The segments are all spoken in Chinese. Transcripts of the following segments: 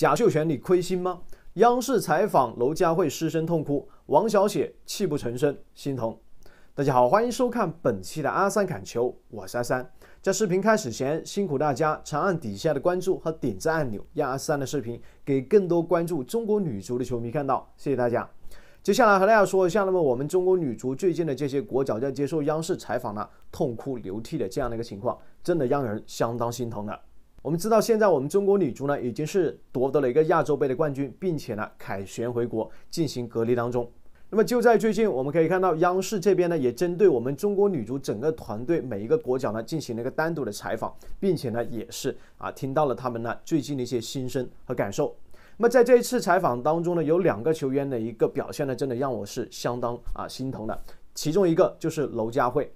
贾秀全，你亏心吗？央视采访娄佳慧失声痛哭，王小雪泣不成声，心疼。大家好，欢迎收看本期的阿三砍球，我是阿三。在视频开始前，辛苦大家长按底下的关注和点赞按钮，让阿三的视频给更多关注中国女足的球迷看到。谢谢大家。接下来和大家说一下，那么我们中国女足最近的这些国脚在接受央视采访呢，痛哭流涕的这样的一个情况，真的让人相当心疼的。我们知道，现在我们中国女足呢，已经是夺得了一个亚洲杯的冠军，并且呢，凯旋回国进行隔离当中。那么就在最近，我们可以看到央视这边呢，也针对我们中国女足整个团队每一个国脚呢，进行了一个单独的采访，并且呢，也是啊，听到了他们呢最近的一些心声和感受。那么在这一次采访当中呢，有两个球员的一个表现呢，真的让我是相当啊心疼的，其中一个就是娄佳慧。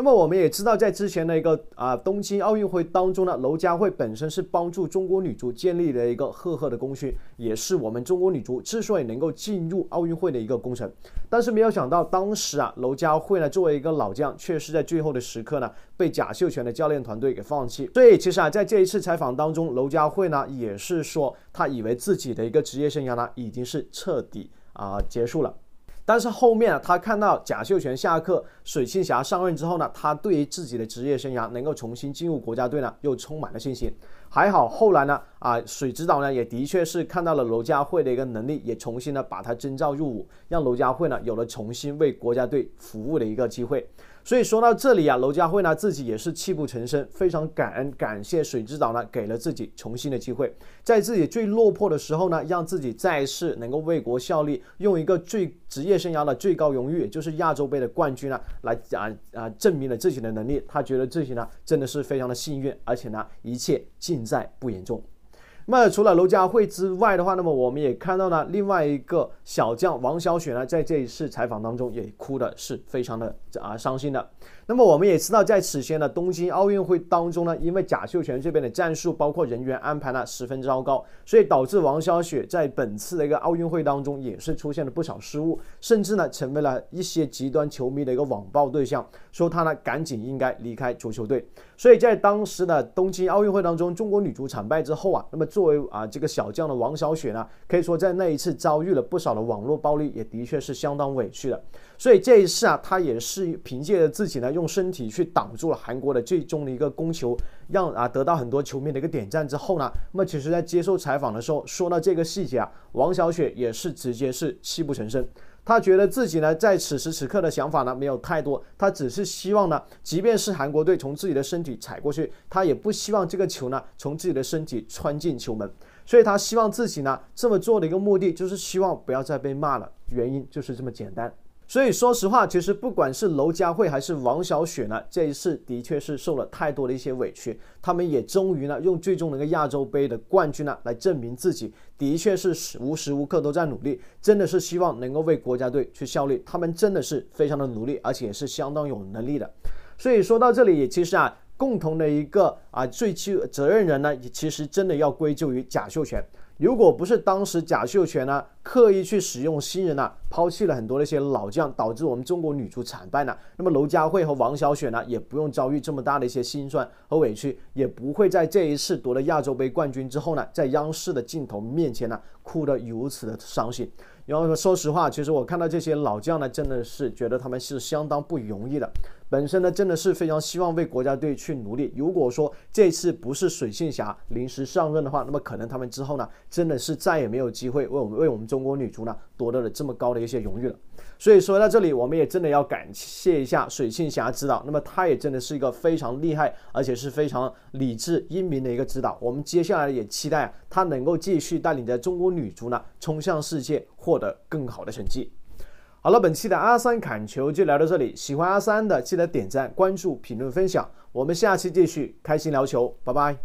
那么我们也知道，在之前的一个啊东京奥运会当中呢，娄佳慧本身是帮助中国女足建立了一个赫赫的功勋，也是我们中国女足之所以能够进入奥运会的一个功臣。但是没有想到，当时啊，娄佳慧呢作为一个老将，却是在最后的时刻呢被贾秀全的教练团队给放弃。所以其实啊，在这一次采访当中，娄佳慧呢也是说，她以为自己的一个职业生涯呢已经是彻底啊结束了。但是后面啊，他看到贾秀全下课，水庆霞上任之后呢，他对于自己的职业生涯能够重新进入国家队呢，又充满了信心。还好，后来呢？啊，水指导呢也的确是看到了刘佳慧的一个能力，也重新呢把他征召入伍，让刘佳慧呢有了重新为国家队服务的一个机会。所以说到这里啊，刘佳慧呢自己也是泣不成声，非常感恩感谢水指导呢给了自己重新的机会，在自己最落魄的时候呢，让自己再次能够为国效力，用一个最职业生涯的最高荣誉，就是亚洲杯的冠军呢，来啊啊证明了自己的能力。他觉得自己呢真的是非常的幸运，而且呢一切尽。现在不严重。那除了娄佳慧之外的话，那么我们也看到了另外一个小将王小雪呢，在这一次采访当中也哭的是非常的啊伤心的。那么我们也知道，在此前的东京奥运会当中呢，因为贾秀全这边的战术包括人员安排呢十分糟糕，所以导致王小雪在本次的一个奥运会当中也是出现了不少失误，甚至呢成为了一些极端球迷的一个网暴对象，说他呢赶紧应该离开足球队。所以在当时的东京奥运会当中，中国女足惨败之后啊，那么。作为啊这个小将的王小雪呢，可以说在那一次遭遇了不少的网络暴力，也的确是相当委屈的。所以这一次啊，她也是凭借着自己呢，用身体去挡住了韩国的最终的一个攻球，让啊得到很多球迷的一个点赞之后呢，那么其实在接受采访的时候，说到这个细节啊，王小雪也是直接是泣不成声。他觉得自己呢，在此时此刻的想法呢，没有太多。他只是希望呢，即便是韩国队从自己的身体踩过去，他也不希望这个球呢，从自己的身体穿进球门。所以，他希望自己呢，这么做的一个目的，就是希望不要再被骂了。原因就是这么简单。所以说实话，其实不管是娄佳慧还是王小雪呢，这一次的确是受了太多的一些委屈。他们也终于呢，用最终的一个亚洲杯的冠军呢，来证明自己的确是无时无刻都在努力，真的是希望能够为国家队去效力。他们真的是非常的努力，而且也是相当有能力的。所以说到这里，也其实啊，共同的一个。啊，最其责任人呢，其实真的要归咎于贾秀全。如果不是当时贾秀全呢，刻意去使用新人呢，抛弃了很多那些老将，导致我们中国女足惨败呢，那么娄佳慧和王小雪呢，也不用遭遇这么大的一些心酸和委屈，也不会在这一次夺了亚洲杯冠军之后呢，在央视的镜头面前呢，哭得如此的伤心。然后说，说实话，其实我看到这些老将呢，真的是觉得他们是相当不容易的，本身呢，真的是非常希望为国家队去努力。如果说这次不是水庆霞临时上任的话，那么可能他们之后呢，真的是再也没有机会为我们为我们中国女足呢夺得了这么高的一些荣誉了。所以说到这里，我们也真的要感谢一下水庆霞指导，那么她也真的是一个非常厉害，而且是非常理智英明的一个指导。我们接下来也期待她能够继续带领着中国女足呢冲向世界，获得更好的成绩。好了，本期的阿三侃球就聊到这里，喜欢阿三的记得点赞、关注、评论、分享。我们下期继续开心聊球，拜拜。